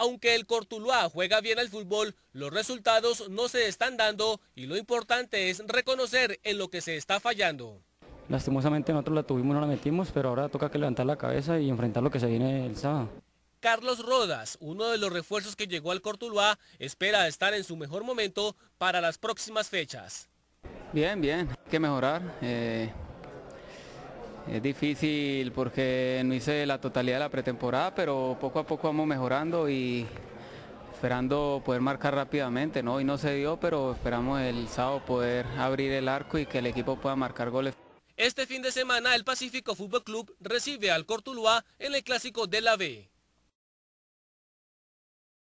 Aunque el Cortuluá juega bien al fútbol, los resultados no se están dando y lo importante es reconocer en lo que se está fallando. Lastimosamente nosotros la tuvimos, no la metimos, pero ahora toca que levantar la cabeza y enfrentar lo que se viene el sábado. Carlos Rodas, uno de los refuerzos que llegó al Cortuluá, espera estar en su mejor momento para las próximas fechas. Bien, bien, hay que mejorar. Eh, es difícil porque no hice la totalidad de la pretemporada, pero poco a poco vamos mejorando y esperando poder marcar rápidamente. ¿no? Hoy no se dio, pero esperamos el sábado poder abrir el arco y que el equipo pueda marcar goles. Este fin de semana el Pacífico Fútbol Club recibe al Cortuluá en el Clásico de la B.